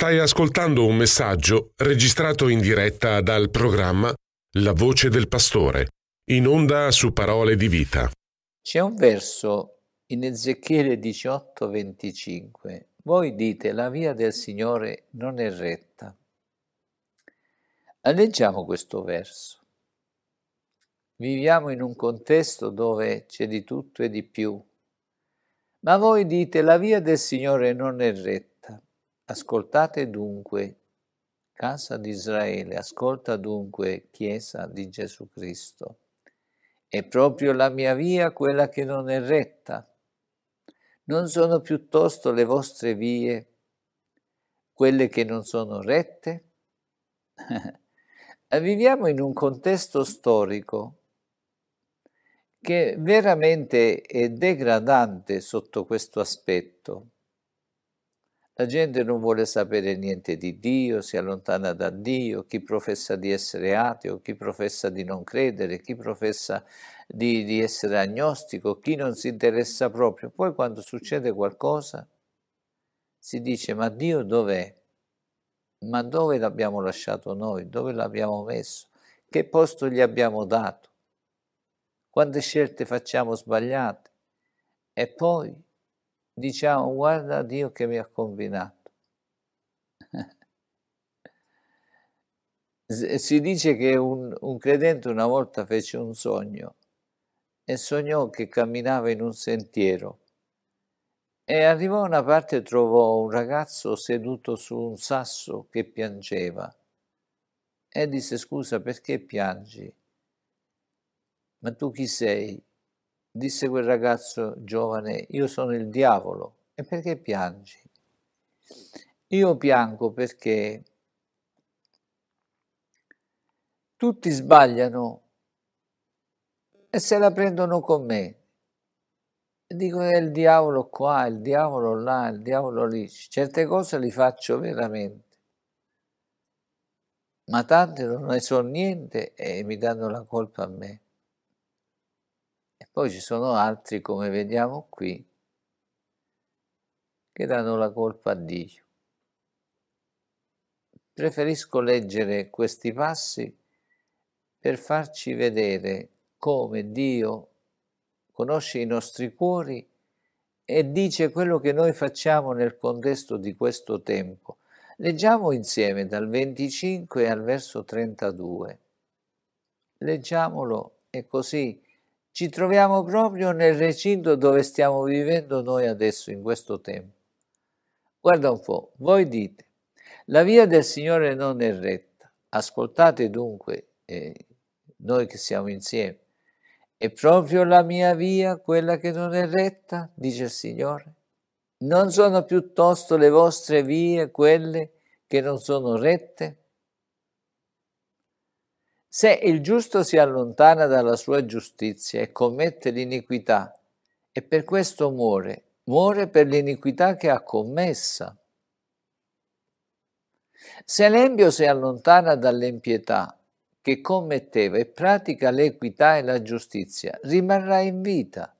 Stai ascoltando un messaggio registrato in diretta dal programma La voce del pastore, in onda su parole di vita. C'è un verso in Ezechiele 18:25. Voi dite la via del Signore non è retta. Ah, leggiamo questo verso. Viviamo in un contesto dove c'è di tutto e di più. Ma voi dite la via del Signore non è retta. Ascoltate dunque, casa di Israele, ascolta dunque, chiesa di Gesù Cristo. È proprio la mia via quella che non è retta. Non sono piuttosto le vostre vie quelle che non sono rette? Viviamo in un contesto storico che veramente è degradante sotto questo aspetto la gente non vuole sapere niente di Dio, si allontana da Dio, chi professa di essere ateo, chi professa di non credere, chi professa di, di essere agnostico, chi non si interessa proprio. Poi quando succede qualcosa si dice ma Dio dov'è? Ma dove l'abbiamo lasciato noi? Dove l'abbiamo messo? Che posto gli abbiamo dato? Quante scelte facciamo sbagliate? E poi diciamo guarda Dio che mi ha combinato. si dice che un, un, credente una volta fece un sogno e sognò che camminava in un sentiero e arrivò a una parte e trovò un ragazzo seduto su un sasso che piangeva e disse scusa perché piangi? Ma tu chi sei? disse quel ragazzo giovane, io sono il diavolo, e perché piangi? Io piango perché tutti sbagliano e se la prendono con me. E dico è il diavolo qua, il diavolo là, il diavolo lì. Certe cose le faccio veramente, ma tante non ne so niente e mi danno la colpa a me. Poi ci sono altri, come vediamo qui, che danno la colpa a Dio. Preferisco leggere questi passi per farci vedere come Dio conosce i nostri cuori e dice quello che noi facciamo nel contesto di questo tempo. Leggiamo insieme dal 25 al verso 32. Leggiamolo e così ci troviamo proprio nel recinto dove stiamo vivendo noi adesso, in questo tempo. Guarda un po', voi dite, la via del Signore non è retta, ascoltate dunque eh, noi che siamo insieme, è proprio la mia via quella che non è retta, dice il Signore. Non sono piuttosto le vostre vie quelle che non sono rette? Se il giusto si allontana dalla sua giustizia e commette l'iniquità, e per questo muore, muore per l'iniquità che ha commessa. Se l'empio si allontana dall'impietà che commetteva e pratica l'equità e la giustizia, rimarrà in vita.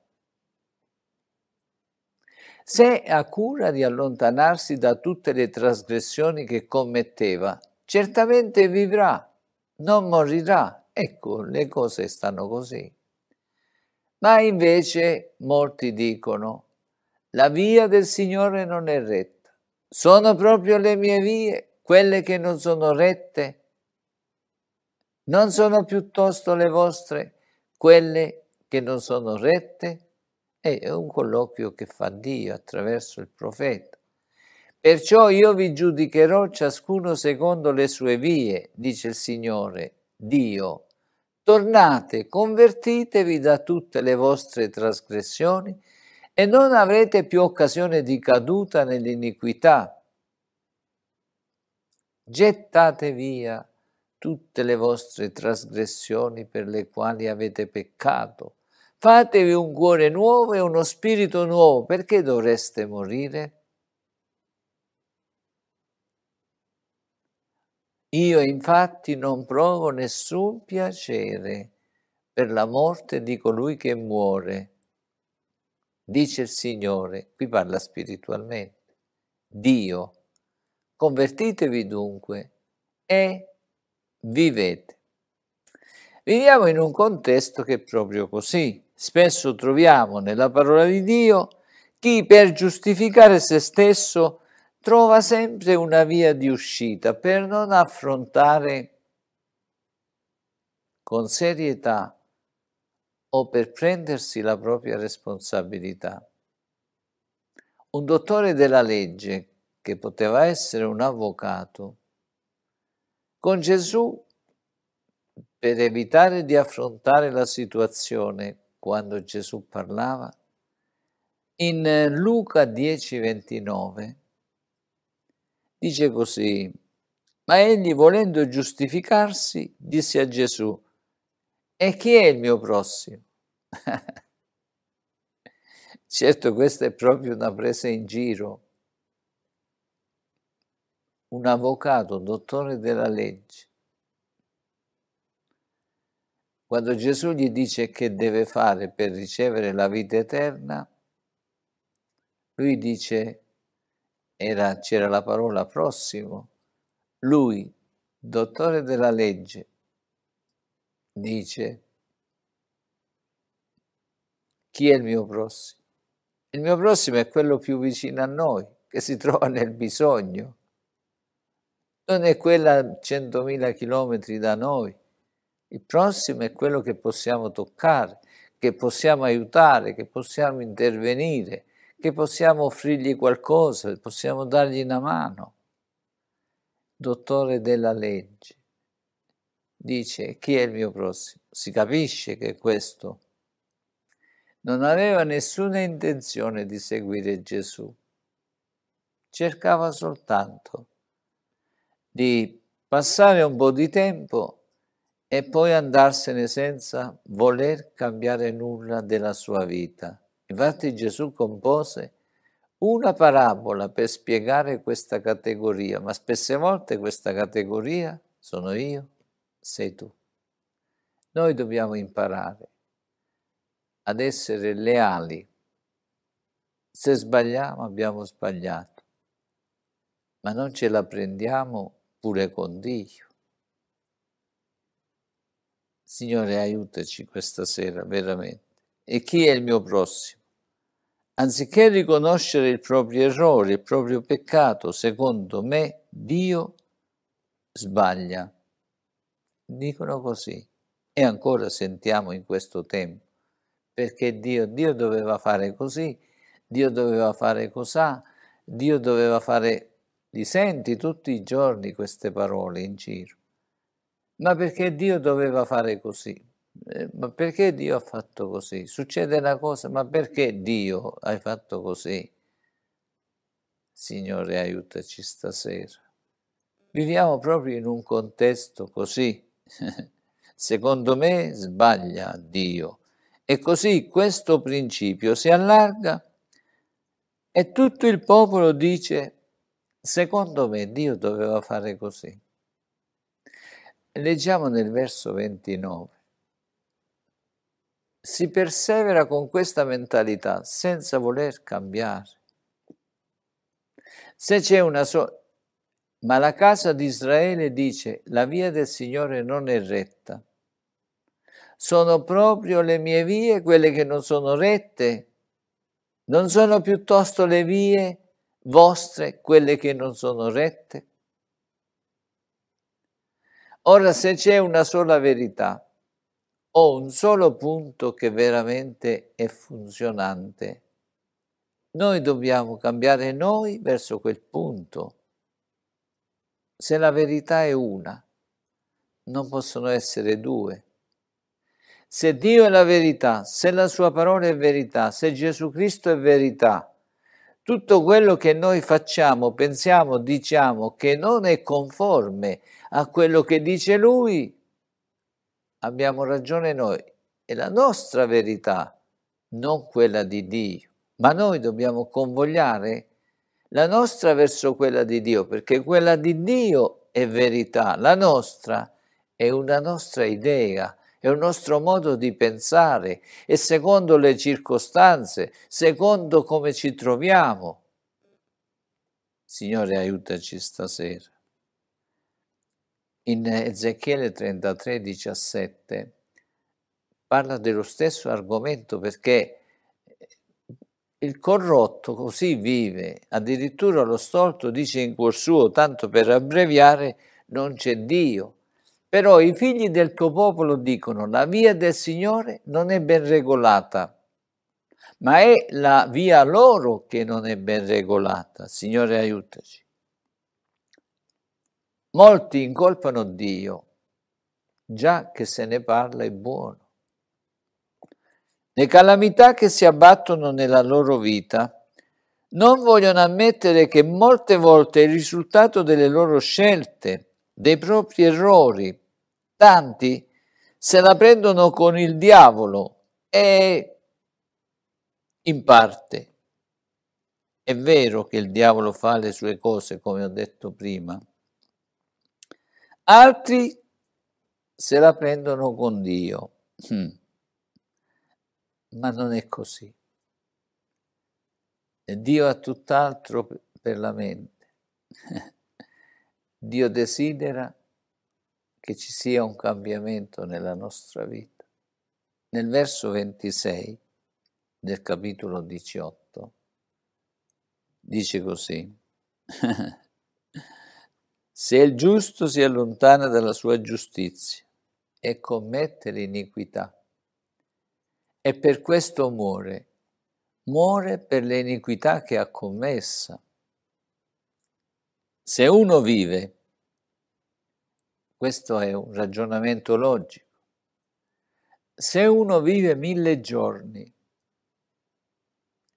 Se ha cura di allontanarsi da tutte le trasgressioni che commetteva, certamente vivrà non morirà. Ecco, le cose stanno così. Ma invece molti dicono, la via del Signore non è retta. Sono proprio le mie vie, quelle che non sono rette? Non sono piuttosto le vostre, quelle che non sono rette? È un colloquio che fa Dio attraverso il profeta. Perciò io vi giudicherò ciascuno secondo le sue vie, dice il Signore, Dio. Tornate, convertitevi da tutte le vostre trasgressioni e non avrete più occasione di caduta nell'iniquità. Gettate via tutte le vostre trasgressioni per le quali avete peccato. Fatevi un cuore nuovo e uno spirito nuovo, perché dovreste morire? Io infatti non provo nessun piacere per la morte di colui che muore, dice il Signore, qui parla spiritualmente, Dio. Convertitevi dunque e vivete. Viviamo in un contesto che è proprio così. Spesso troviamo nella parola di Dio chi per giustificare se stesso trova sempre una via di uscita per non affrontare con serietà o per prendersi la propria responsabilità. Un dottore della legge, che poteva essere un avvocato, con Gesù, per evitare di affrontare la situazione quando Gesù parlava, in eh, Luca 10, 29, dice così, ma egli volendo giustificarsi disse a Gesù, e chi è il mio prossimo? certo questa è proprio una presa in giro. Un avvocato, un dottore della legge, quando Gesù gli dice che deve fare per ricevere la vita eterna, lui dice era, c'era la parola prossimo, lui, dottore della legge, dice, chi è il mio prossimo? Il mio prossimo è quello più vicino a noi, che si trova nel bisogno. Non è quella a 100.000 chilometri da noi. Il prossimo è quello che possiamo toccare, che possiamo aiutare, che possiamo intervenire, che possiamo offrirgli qualcosa, possiamo dargli una mano. Dottore della legge, dice chi è il mio prossimo? Si capisce che questo non aveva nessuna intenzione di seguire Gesù, cercava soltanto di passare un po' di tempo e poi andarsene senza voler cambiare nulla della sua vita. Infatti Gesù compose una parabola per spiegare questa categoria, ma spesse volte questa categoria sono io, sei tu. Noi dobbiamo imparare ad essere leali. Se sbagliamo abbiamo sbagliato, ma non ce la prendiamo pure con Dio. Signore, aiutaci questa sera veramente. E chi è il mio prossimo? Anziché riconoscere il proprio errore, il proprio peccato, secondo me Dio sbaglia. Dicono così e ancora sentiamo in questo tempo. Perché Dio, Dio doveva fare così, Dio doveva fare cos'ha, Dio doveva fare... Li senti tutti i giorni queste parole in giro. Ma perché Dio doveva fare così? Eh, ma perché Dio ha fatto così? Succede una cosa, ma perché Dio hai fatto così? Signore, aiutaci stasera. Viviamo proprio in un contesto così. Secondo me sbaglia Dio. E così questo principio si allarga e tutto il popolo dice, secondo me Dio doveva fare così. Leggiamo nel verso 29 si persevera con questa mentalità senza voler cambiare. Se c'è una sola... Ma la casa di Israele dice, la via del Signore non è retta. Sono proprio le mie vie quelle che non sono rette. Non sono piuttosto le vie vostre quelle che non sono rette? Ora, se c'è una sola verità, ho un solo punto che veramente è funzionante. Noi dobbiamo cambiare noi verso quel punto. Se la verità è una, non possono essere due. Se Dio è la verità, se la sua parola è verità, se Gesù Cristo è verità, tutto quello che noi facciamo, pensiamo, diciamo che non è conforme a quello che dice Lui, abbiamo ragione noi, è la nostra verità, non quella di Dio. Ma noi dobbiamo convogliare la nostra verso quella di Dio, perché quella di Dio è verità, la nostra è una nostra idea, è un nostro modo di pensare, è secondo le circostanze, secondo come ci troviamo. Signore, aiutaci stasera. In Ezechiele 33, 17 parla dello stesso argomento perché eh, il corrotto così vive, addirittura lo stolto dice in cuor suo, tanto per abbreviare, non c'è Dio. Però i figli del tuo popolo dicono la via del Signore non è ben regolata, ma è la via loro che non è ben regolata. Signore aiutaci. Molti incolpano Dio, già che se ne parla è buono. Le calamità che si abbattono nella loro vita non vogliono ammettere che molte volte è il risultato delle loro scelte, dei propri errori, tanti se la prendono con il diavolo e in parte è vero che il diavolo fa le sue cose, come ho detto prima, altri se la prendono con Dio. Mm. Ma non è così. Dio ha tutt'altro per la mente. Dio desidera che ci sia un cambiamento nella nostra vita. Nel verso 26 del capitolo 18 dice così. Se il giusto si allontana dalla sua giustizia e commette l'iniquità, e per questo muore, muore per l'iniquità che ha commessa. Se uno vive, questo è un ragionamento logico, se uno vive mille giorni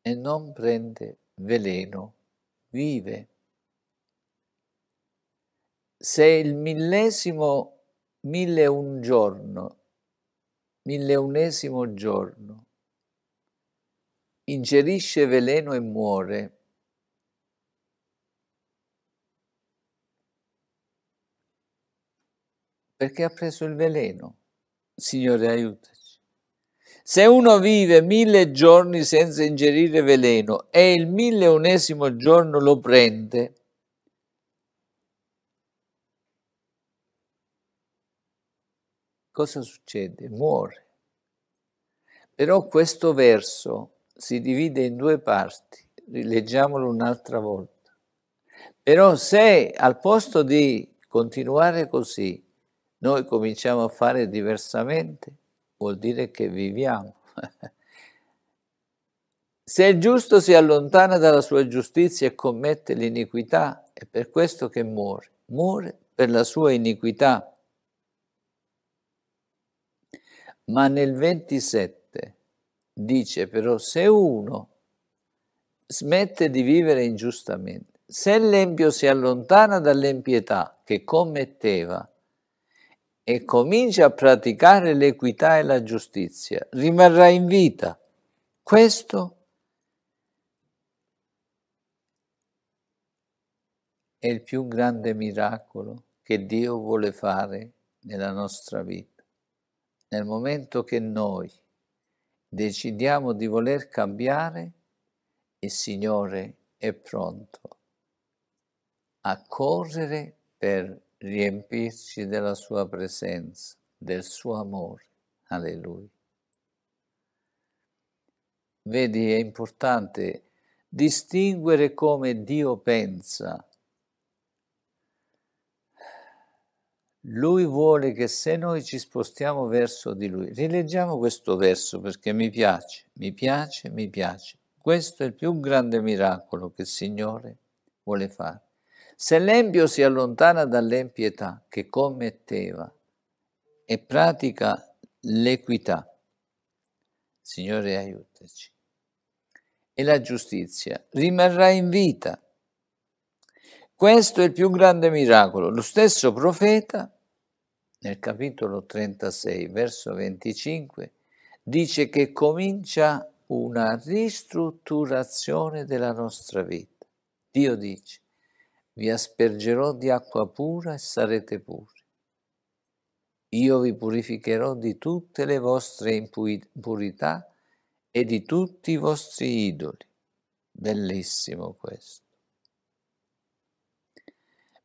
e non prende veleno, vive se il millesimo mille un giorno, mille milleunesimo giorno, ingerisce veleno e muore, perché ha preso il veleno. Signore, aiutaci. Se uno vive mille giorni senza ingerire veleno e il mille milleunesimo giorno lo prende, cosa succede? Muore. Però questo verso si divide in due parti, rileggiamolo un'altra volta. Però se al posto di continuare così, noi cominciamo a fare diversamente, vuol dire che viviamo. Se il giusto si allontana dalla sua giustizia e commette l'iniquità, è per questo che muore, muore per la sua iniquità. Ma nel 27 dice però se uno smette di vivere ingiustamente, se l'empio si allontana dall'empietà che commetteva e comincia a praticare l'equità e la giustizia, rimarrà in vita. Questo è il più grande miracolo che Dio vuole fare nella nostra vita nel momento che noi decidiamo di voler cambiare, il Signore è pronto a correre per riempirci della sua presenza, del suo amore. Alleluia. Vedi, è importante distinguere come Dio pensa Lui vuole che se noi ci spostiamo verso di Lui, rileggiamo questo verso perché mi piace, mi piace, mi piace. Questo è il più grande miracolo che il Signore vuole fare. Se l'empio si allontana dall'empietà che commetteva e pratica l'equità, Signore aiutaci, e la giustizia rimarrà in vita questo è il più grande miracolo. Lo stesso profeta, nel capitolo 36, verso 25, dice che comincia una ristrutturazione della nostra vita. Dio dice, vi aspergerò di acqua pura e sarete puri. Io vi purificherò di tutte le vostre impurità e di tutti i vostri idoli. Bellissimo questo.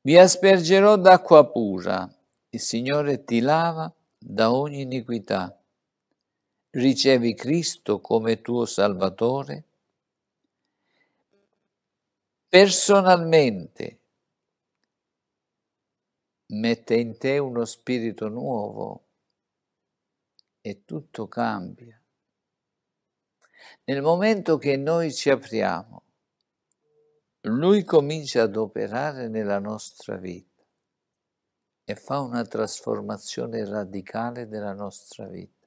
Vi aspergerò d'acqua pura, il Signore ti lava da ogni iniquità. Ricevi Cristo come tuo Salvatore? Personalmente mette in te uno spirito nuovo e tutto cambia. Nel momento che noi ci apriamo lui comincia ad operare nella nostra vita e fa una trasformazione radicale della nostra vita.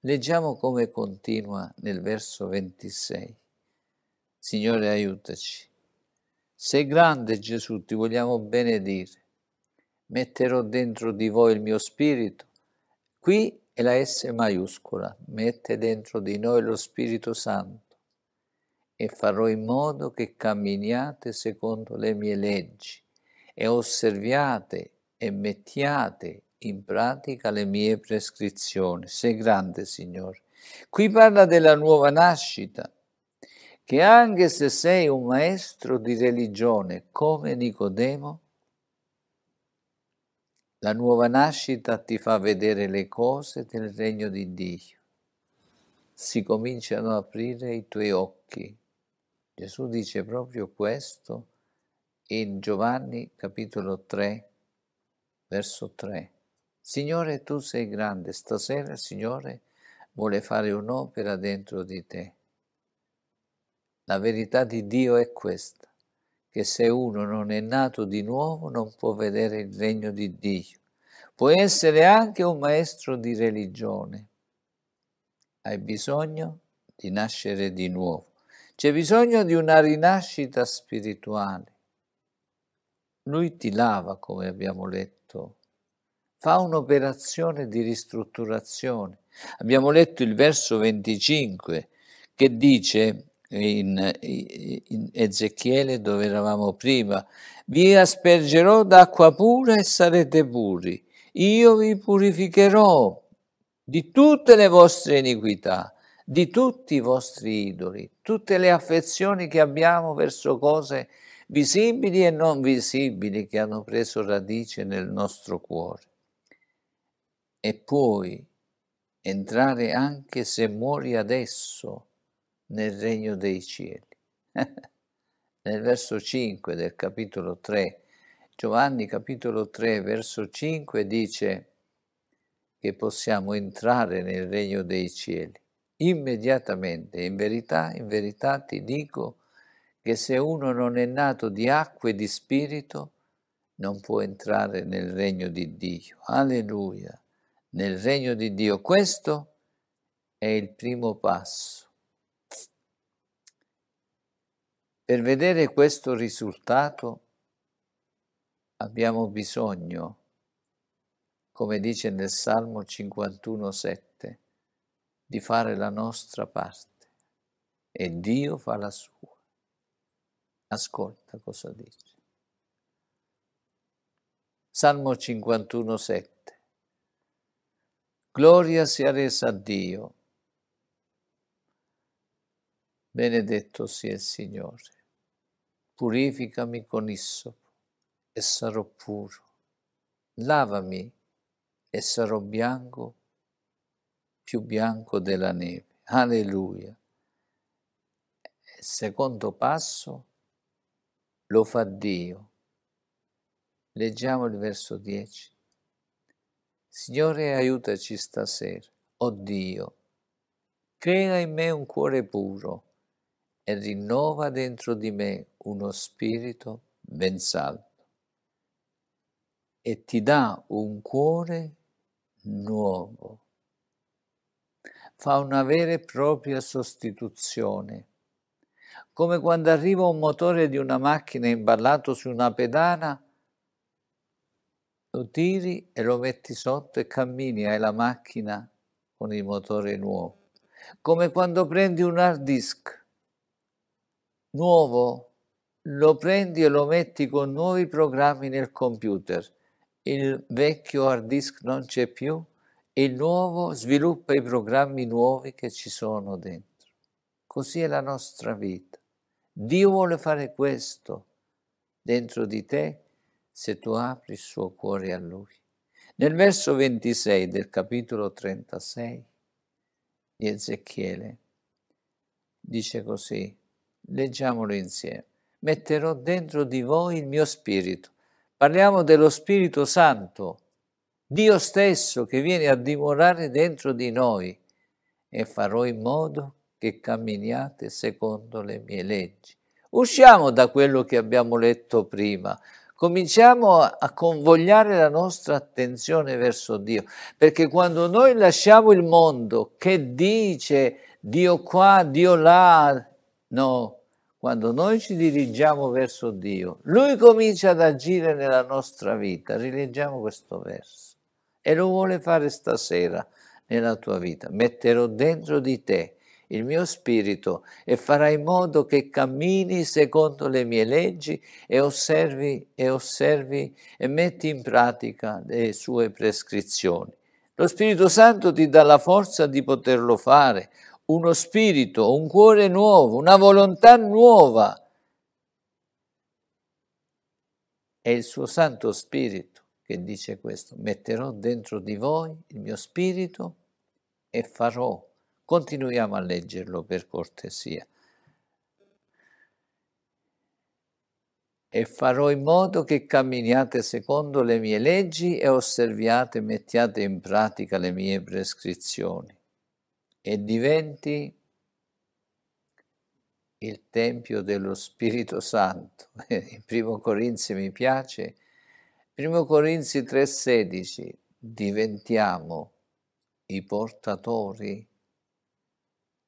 Leggiamo come continua nel verso 26. Signore, aiutaci. Sei grande Gesù, ti vogliamo benedire. Metterò dentro di voi il mio spirito. Qui è la S maiuscola, mette dentro di noi lo Spirito Santo e farò in modo che camminiate secondo le mie leggi e osserviate e mettiate in pratica le mie prescrizioni. Sei grande, Signore. Qui parla della nuova nascita, che anche se sei un maestro di religione come Nicodemo, la nuova nascita ti fa vedere le cose del regno di Dio. Si cominciano ad aprire i tuoi occhi Gesù dice proprio questo in Giovanni capitolo 3, verso 3. Signore, tu sei grande, stasera il Signore vuole fare un'opera dentro di te. La verità di Dio è questa, che se uno non è nato di nuovo non può vedere il regno di Dio. Puoi essere anche un maestro di religione. Hai bisogno di nascere di nuovo. C'è bisogno di una rinascita spirituale. Lui ti lava, come abbiamo letto, fa un'operazione di ristrutturazione. Abbiamo letto il verso 25 che dice in, in Ezechiele dove eravamo prima, vi aspergerò d'acqua pura e sarete puri, io vi purificherò di tutte le vostre iniquità di tutti i vostri idoli, tutte le affezioni che abbiamo verso cose visibili e non visibili che hanno preso radice nel nostro cuore. E puoi entrare anche se muori adesso nel regno dei cieli. nel verso 5 del capitolo 3, Giovanni capitolo 3, verso 5 dice che possiamo entrare nel regno dei cieli immediatamente. In verità, in verità ti dico che se uno non è nato di acqua e di spirito, non può entrare nel regno di Dio. Alleluia! Nel regno di Dio. Questo è il primo passo. Per vedere questo risultato abbiamo bisogno, come dice nel Salmo 51, 7, di fare la nostra parte e Dio fa la sua. Ascolta cosa dice. Salmo 51, 7. Gloria sia resa a Dio. Benedetto sia il Signore. Purificami con issopo e sarò puro. Lavami e sarò bianco più bianco della neve. Alleluia. Il secondo passo lo fa Dio. Leggiamo il verso 10. Signore, aiutaci stasera, o oh Dio. Crea in me un cuore puro e rinnova dentro di me uno spirito ben saldo. E ti dà un cuore nuovo fa una vera e propria sostituzione. Come quando arriva un motore di una macchina imballato su una pedana, lo tiri e lo metti sotto e cammini, hai la macchina con il motore nuovo. Come quando prendi un hard disk nuovo, lo prendi e lo metti con nuovi programmi nel computer. Il vecchio hard disk non c'è più, e il nuovo sviluppa i programmi nuovi che ci sono dentro. Così è la nostra vita. Dio vuole fare questo dentro di te se tu apri il suo cuore a Lui. Nel verso 26 del capitolo 36 di Ezechiele dice così, leggiamolo insieme, metterò dentro di voi il mio spirito. Parliamo dello Spirito Santo Dio stesso che viene a dimorare dentro di noi e farò in modo che camminiate secondo le mie leggi. Usciamo da quello che abbiamo letto prima, cominciamo a convogliare la nostra attenzione verso Dio, perché quando noi lasciamo il mondo che dice Dio qua, Dio là, no, quando noi ci dirigiamo verso Dio, Lui comincia ad agire nella nostra vita. Rileggiamo questo verso e lo vuole fare stasera nella tua vita. Metterò dentro di te il mio spirito e farai in modo che cammini secondo le mie leggi e osservi e osservi e metti in pratica le sue prescrizioni. Lo Spirito Santo ti dà la forza di poterlo fare, uno spirito, un cuore nuovo, una volontà nuova. È il suo Santo Spirito che dice questo, metterò dentro di voi il mio spirito e farò. Continuiamo a leggerlo per cortesia. E farò in modo che camminiate secondo le mie leggi e osserviate e mettiate in pratica le mie prescrizioni e diventi il Tempio dello Spirito Santo. In primo Corinzi mi piace 1 Corinzi 3:16, diventiamo i portatori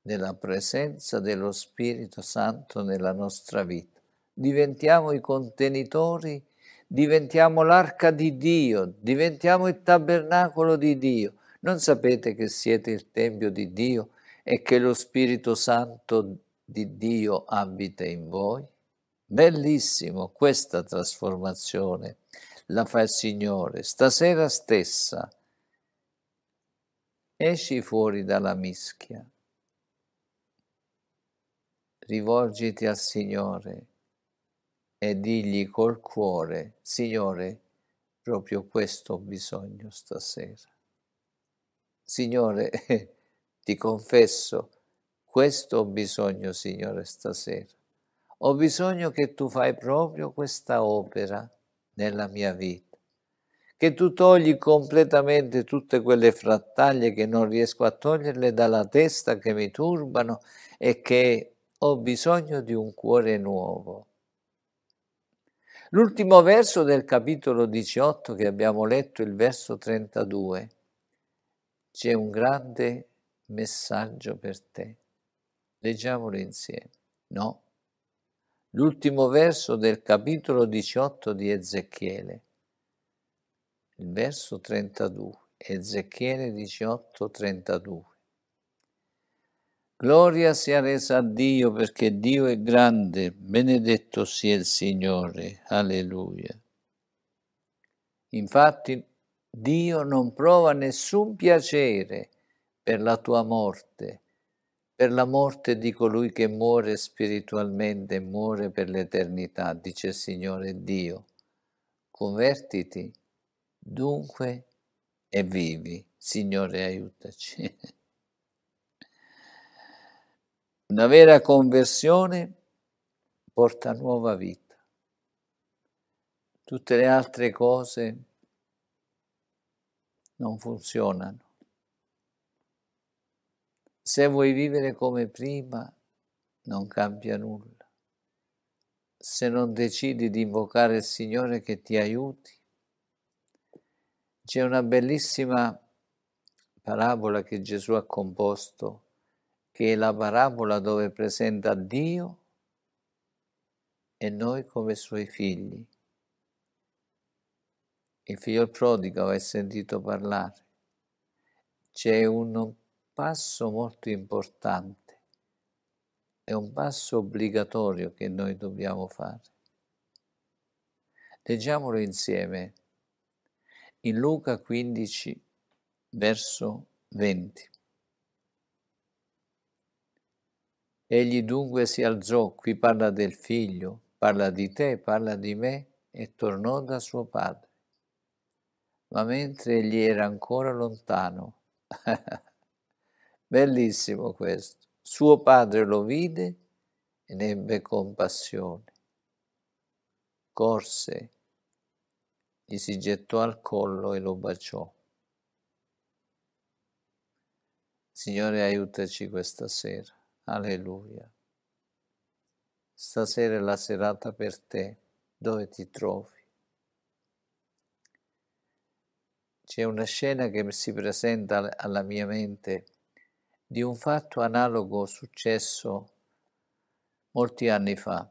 della presenza dello Spirito Santo nella nostra vita. Diventiamo i contenitori, diventiamo l'arca di Dio, diventiamo il tabernacolo di Dio. Non sapete che siete il Tempio di Dio e che lo Spirito Santo di Dio abita in voi? Bellissimo questa trasformazione la fa il Signore, stasera stessa esci fuori dalla mischia, rivolgiti al Signore e digli col cuore, Signore, proprio questo ho bisogno stasera. Signore, ti confesso, questo ho bisogno, Signore, stasera. Ho bisogno che tu fai proprio questa opera nella mia vita, che tu togli completamente tutte quelle frattaglie che non riesco a toglierle dalla testa che mi turbano e che ho bisogno di un cuore nuovo. L'ultimo verso del capitolo 18 che abbiamo letto, il verso 32, c'è un grande messaggio per te. Leggiamolo insieme. No, l'ultimo verso del capitolo 18 di Ezechiele, il verso 32, Ezechiele 18, 32. Gloria sia resa a Dio perché Dio è grande, benedetto sia il Signore, alleluia. Infatti Dio non prova nessun piacere per la tua morte, per la morte di colui che muore spiritualmente, muore per l'eternità, dice il Signore Dio. Convertiti dunque e vivi. Signore, aiutaci. Una vera conversione porta nuova vita. Tutte le altre cose non funzionano. Se vuoi vivere come prima, non cambia nulla. Se non decidi di invocare il Signore che ti aiuti, c'è una bellissima parabola che Gesù ha composto, che è la parabola dove presenta Dio e noi come suoi figli. Il figlio prodigo hai sentito parlare. C'è un passo molto importante, è un passo obbligatorio che noi dobbiamo fare. Leggiamolo insieme in Luca 15, verso 20. Egli dunque si alzò, qui parla del figlio, parla di te, parla di me, e tornò da suo padre. Ma mentre egli era ancora lontano, Bellissimo questo. Suo padre lo vide e ne ebbe compassione. Corse, gli si gettò al collo e lo baciò. Signore, aiutaci questa sera. Alleluia. Stasera è la serata per te, dove ti trovi. C'è una scena che si presenta alla mia mente di un fatto analogo successo molti anni fa.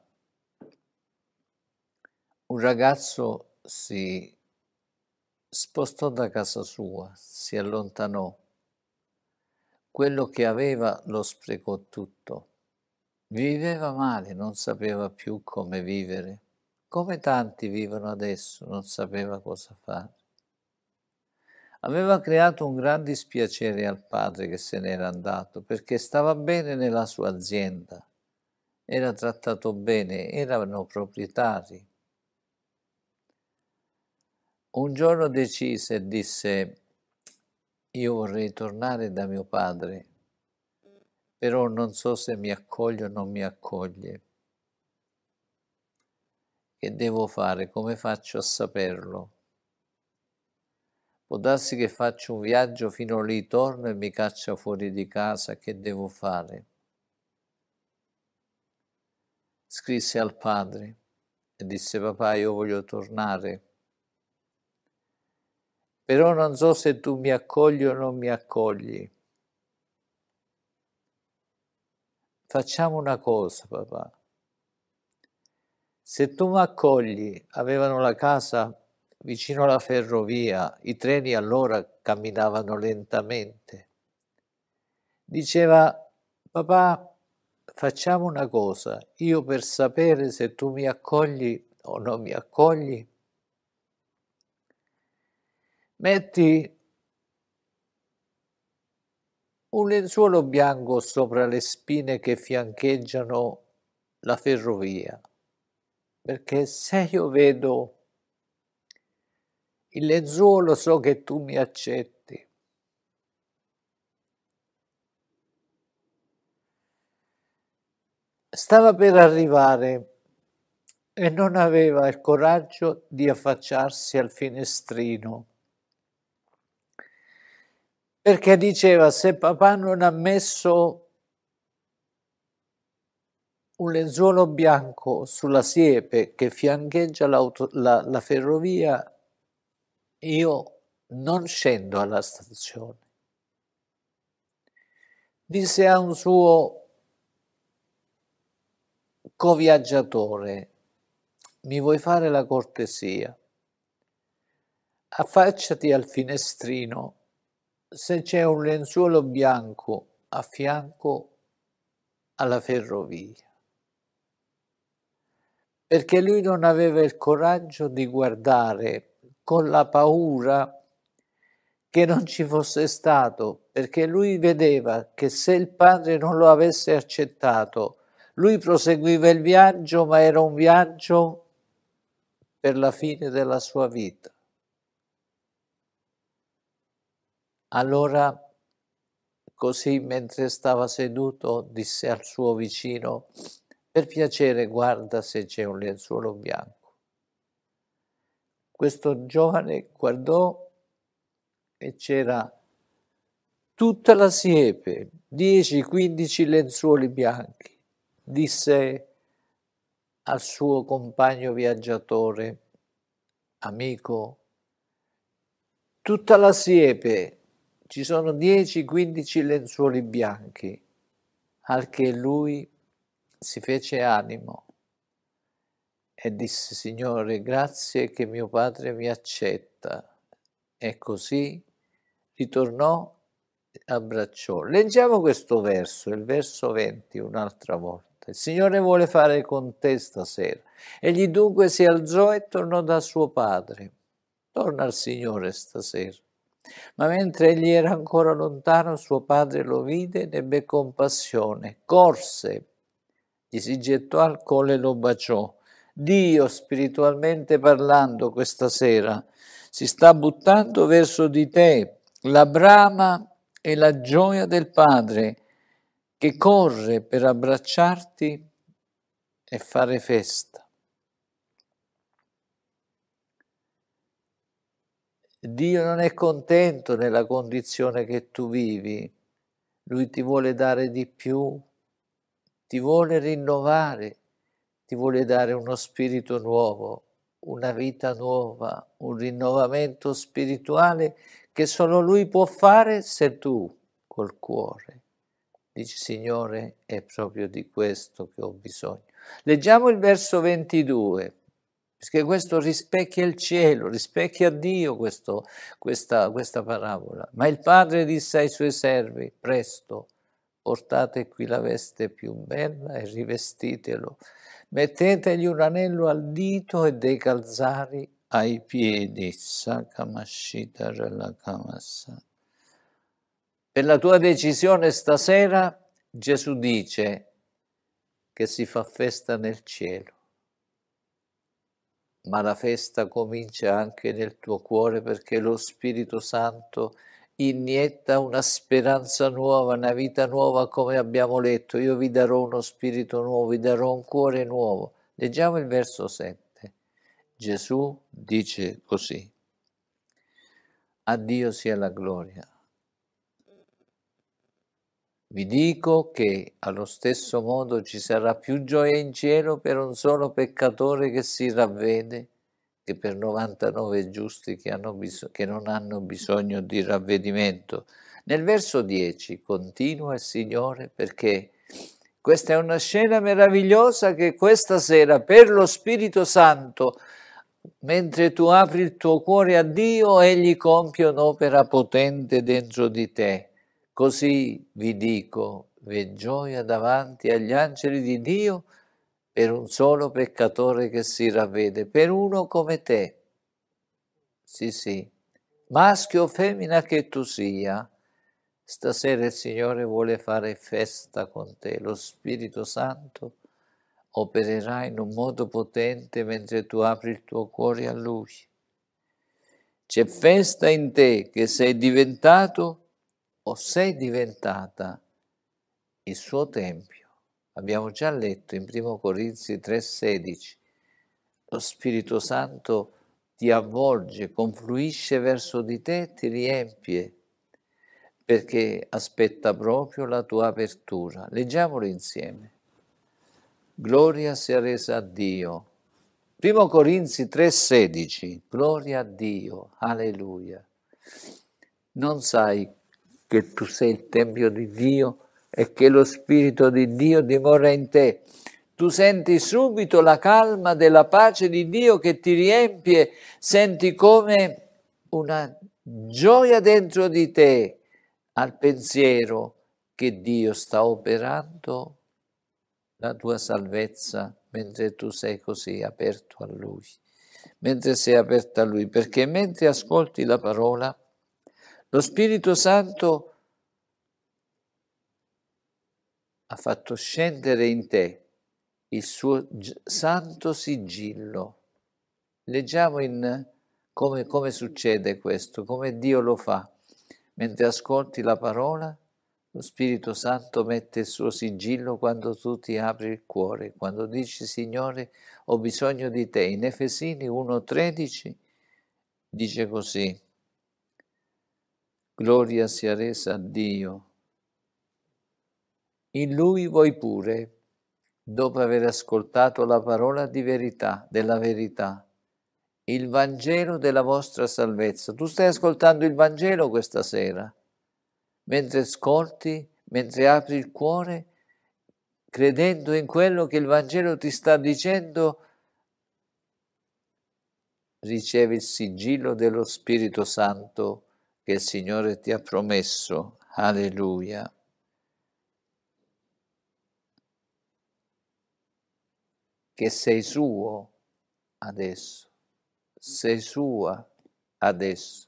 Un ragazzo si spostò da casa sua, si allontanò. Quello che aveva lo sprecò tutto. Viveva male, non sapeva più come vivere, come tanti vivono adesso, non sapeva cosa fare aveva creato un gran dispiacere al padre che se n'era andato perché stava bene nella sua azienda, era trattato bene, erano proprietari. Un giorno decise e disse, io vorrei tornare da mio padre, però non so se mi accoglie o non mi accoglie. Che devo fare? Come faccio a saperlo? Può darsi che faccio un viaggio fino lì, torno e mi caccia fuori di casa, che devo fare? Scrisse al padre e disse papà io voglio tornare. Però non so se tu mi accogli o non mi accogli. Facciamo una cosa papà. Se tu mi accogli, avevano la casa vicino alla ferrovia, i treni allora camminavano lentamente. Diceva, papà, facciamo una cosa, io per sapere se tu mi accogli o non mi accogli, metti un lenzuolo bianco sopra le spine che fiancheggiano la ferrovia, perché se io vedo il lenzuolo so che tu mi accetti. Stava per arrivare e non aveva il coraggio di affacciarsi al finestrino, perché diceva se papà non ha messo un lenzuolo bianco sulla siepe che fiancheggia la, la ferrovia, io non scendo alla stazione. Disse a un suo coviaggiatore, mi vuoi fare la cortesia? Affacciati al finestrino, se c'è un lenzuolo bianco a fianco alla ferrovia perché lui non aveva il coraggio di guardare con la paura che non ci fosse stato, perché lui vedeva che se il padre non lo avesse accettato, lui proseguiva il viaggio, ma era un viaggio per la fine della sua vita. Allora, così mentre stava seduto, disse al suo vicino, per piacere guarda se c'è un lenzuolo bianco questo giovane guardò e c'era tutta la siepe, 10-15 lenzuoli bianchi. Disse al suo compagno viaggiatore, amico, tutta la siepe, ci sono 10-15 lenzuoli bianchi, al che lui si fece animo e disse, Signore, grazie che mio padre mi accetta. E così ritornò e abbracciò. Leggiamo questo verso, il verso 20, un'altra volta. Il Signore vuole fare con te stasera. Egli dunque si alzò e tornò da suo padre. Torna al Signore stasera. Ma mentre egli era ancora lontano, suo padre lo vide ed ebbe compassione, corse, gli si gettò al collo e lo baciò. Dio, spiritualmente parlando, questa sera si sta buttando verso di te la brama e la gioia del Padre che corre per abbracciarti e fare festa. Dio non è contento nella condizione che tu vivi, Lui ti vuole dare di più, ti vuole rinnovare ti vuole dare uno spirito nuovo, una vita nuova, un rinnovamento spirituale che solo Lui può fare se tu col cuore dici Signore è proprio di questo che ho bisogno. Leggiamo il verso 22 perché questo rispecchia il cielo, rispecchia Dio questo, questa, questa, parabola. Ma il padre disse ai suoi servi, presto, portate qui la veste più bella e rivestitelo, mettetegli un anello al dito e dei calzari ai piedi, Per la tua decisione stasera Gesù dice che si fa festa nel cielo, ma la festa comincia anche nel tuo cuore perché lo Spirito Santo è inietta una speranza nuova, una vita nuova come abbiamo letto, io vi darò uno spirito nuovo, vi darò un cuore nuovo. Leggiamo il verso 7. Gesù dice così, a Dio sia la gloria. Vi dico che allo stesso modo ci sarà più gioia in cielo per un solo peccatore che si ravvede che per 99 giusti che, bisog- che non hanno bisogno di ravvedimento. Nel verso 10 continua il Signore perché questa è una scena meravigliosa che questa sera per lo Spirito Santo mentre tu apri il tuo cuore a Dio, Egli compie un'opera potente dentro di te. Così vi dico, vi gioia davanti agli angeli di Dio per un solo peccatore che si ravvede, per uno come te. Sì, sì, maschio o femmina che tu sia, stasera il Signore vuole fare festa con te. Lo Spirito Santo opererà in un modo potente mentre tu apri il tuo cuore a Lui. C'è festa in te che sei diventato o sei diventata il suo Tempio. Abbiamo già letto in 1 Corinzi 3:16, lo Spirito Santo ti avvolge, confluisce verso di te, ti riempie, perché aspetta proprio la tua apertura. Leggiamolo insieme. Gloria sia resa a Dio. 1 Corinzi 3:16, gloria a Dio, alleluia. Non sai che tu sei il Tempio di Dio e che lo Spirito di Dio dimora in te. Tu senti subito la calma della pace di Dio che ti riempie, senti come una gioia dentro di te al pensiero che Dio sta operando la tua salvezza mentre tu sei così aperto a Lui, mentre sei aperto a Lui, perché mentre ascolti la parola, lo Spirito Santo ha fatto scendere in te il suo santo sigillo. Leggiamo in, come, come succede questo, come Dio lo fa. Mentre ascolti la parola, lo Spirito Santo mette il suo sigillo quando tu ti apri il cuore, quando dici Signore ho bisogno di te. In Efesini 1.13 dice così, Gloria sia resa a Dio in lui voi pure, dopo aver ascoltato la parola di verità, della verità, il Vangelo della vostra salvezza. Tu stai ascoltando il Vangelo questa sera, mentre ascolti, mentre apri il cuore, credendo in quello che il Vangelo ti sta dicendo, ricevi il sigillo dello Spirito Santo che il Signore ti ha promesso. Alleluia. che sei suo adesso, sei sua adesso.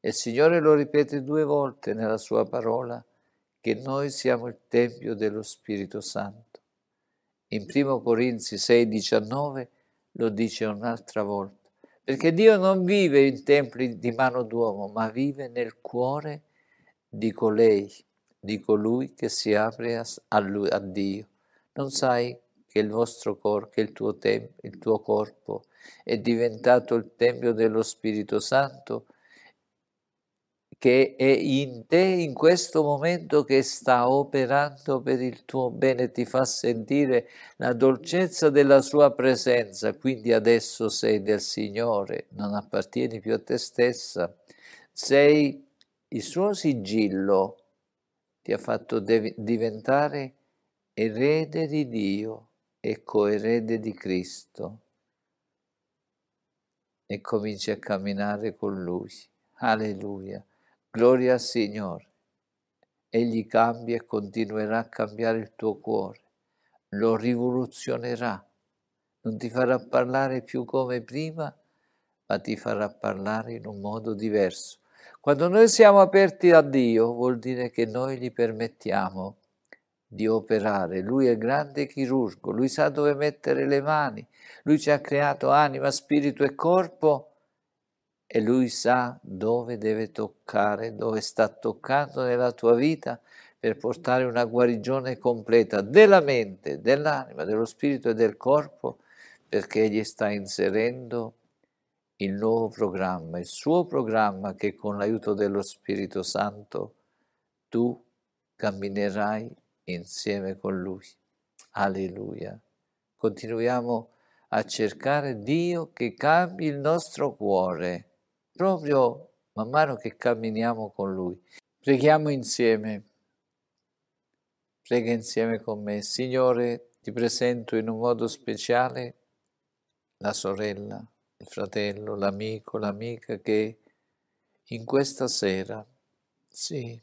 E il Signore lo ripete due volte nella sua parola, che noi siamo il Tempio dello Spirito Santo. In 1 Corinzi 6,19 lo dice un'altra volta, perché Dio non vive in templi di mano d'uomo, ma vive nel cuore di colei, di colui che si apre a, lui, a Dio. Non sai che il, vostro corpo, che il tuo, tem- il tuo corpo è diventato il Tempio dello Spirito Santo che è in te in questo momento che sta operando per il tuo bene, ti fa sentire la dolcezza della sua presenza, quindi adesso sei del Signore, non appartieni più a te stessa, sei il suo sigillo, ti ha fatto de- diventare erede di Dio e coerede di Cristo e cominci a camminare con Lui. Alleluia. Gloria al Signore. Egli cambia e continuerà a cambiare il tuo cuore. Lo rivoluzionerà. Non ti farà parlare più come prima, ma ti farà parlare in un modo diverso. Quando noi siamo aperti a Dio, vuol dire che noi gli permettiamo di operare. Lui è grande chirurgo, lui sa dove mettere le mani, lui ci ha creato anima, spirito e corpo e lui sa dove deve toccare, dove sta toccando nella tua vita per portare una guarigione completa della mente, dell'anima, dello spirito e del corpo, perché egli sta inserendo il nuovo programma, il suo programma che con l'aiuto dello Spirito Santo tu camminerai insieme con Lui. Alleluia. Continuiamo a cercare Dio che cambi il nostro cuore, proprio man mano che camminiamo con Lui. Preghiamo insieme. Prega insieme con me. Signore, ti presento in un modo speciale la sorella, il fratello, l'amico, l'amica che in questa sera, sì,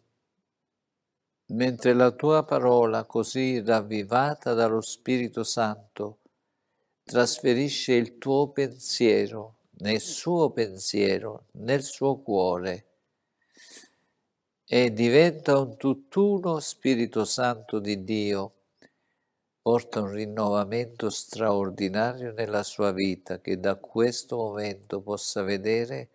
mentre la tua parola, così ravvivata dallo Spirito Santo, trasferisce il tuo pensiero nel suo pensiero, nel suo cuore e diventa un tutt'uno Spirito Santo di Dio, porta un rinnovamento straordinario nella sua vita che da questo momento possa vedere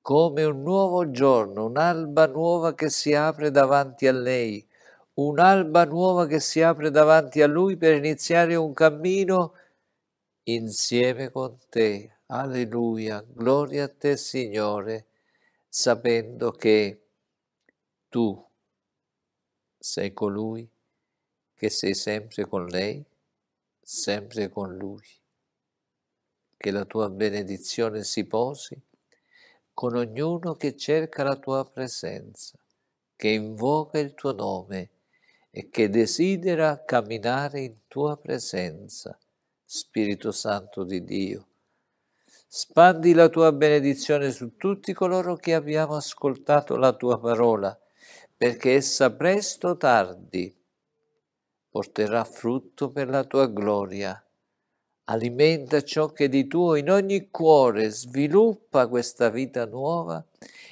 come un nuovo giorno, un'alba nuova che si apre davanti a lei un'alba nuova che si apre davanti a lui per iniziare un cammino insieme con te. Alleluia, gloria a te Signore, sapendo che tu sei colui che sei sempre con lei, sempre con lui. Che la tua benedizione si posi con ognuno che cerca la tua presenza, che invoca il tuo nome e che desidera camminare in tua presenza, Spirito Santo di Dio. Spandi la tua benedizione su tutti coloro che abbiamo ascoltato la tua parola, perché essa presto o tardi porterà frutto per la tua gloria. Alimenta ciò che di tuo in ogni cuore, sviluppa questa vita nuova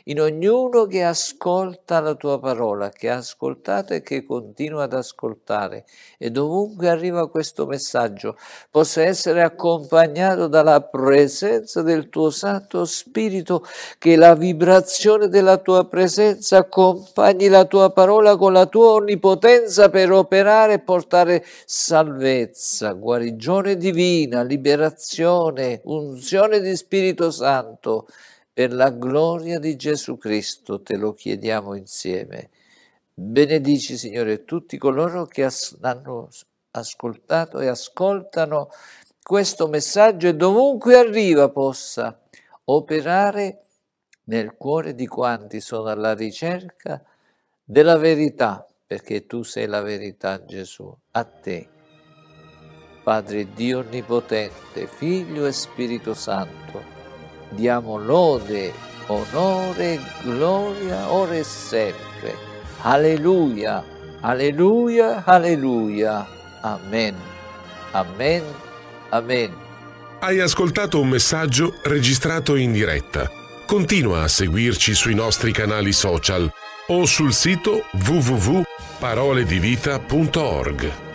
in ognuno che ascolta la tua parola, che ha ascoltato e che continua ad ascoltare. E dovunque arriva questo messaggio, possa essere accompagnato dalla presenza del tuo Santo Spirito, che la vibrazione della tua presenza accompagni la tua parola con la tua onnipotenza per operare e portare salvezza, guarigione divina, liberazione, unzione di Spirito Santo per la gloria di Gesù Cristo te lo chiediamo insieme. Benedici, Signore, tutti coloro che as- hanno ascoltato e ascoltano questo messaggio e dovunque arriva possa operare nel cuore di quanti sono alla ricerca della verità, perché tu sei la verità, Gesù, a te. Padre Dio Onnipotente, Figlio e Spirito Santo, diamo lode, onore, gloria, ora e sempre. Alleluia, alleluia, alleluia. Amen, amen, amen. Hai ascoltato un messaggio registrato in diretta. Continua a seguirci sui nostri canali social o sul sito www.paroledivita.org.